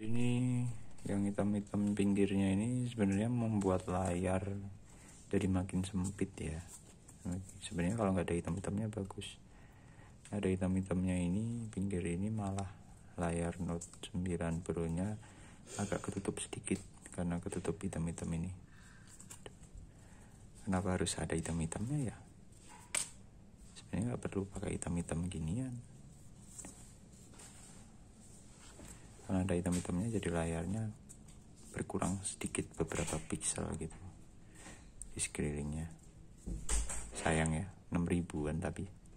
ini yang hitam-hitam pinggirnya ini sebenarnya membuat layar jadi makin sempit ya sebenarnya kalau nggak ada hitam-hitamnya bagus ada hitam-hitamnya ini pinggir ini malah layar Note 9 Pro nya agak ketutup sedikit karena ketutup hitam-hitam ini kenapa harus ada hitam-hitamnya ya sebenarnya nggak perlu pakai hitam-hitam ginian ada item-itemnya jadi layarnya berkurang sedikit beberapa pixel gitu di sekelilingnya sayang ya enam ribuan tapi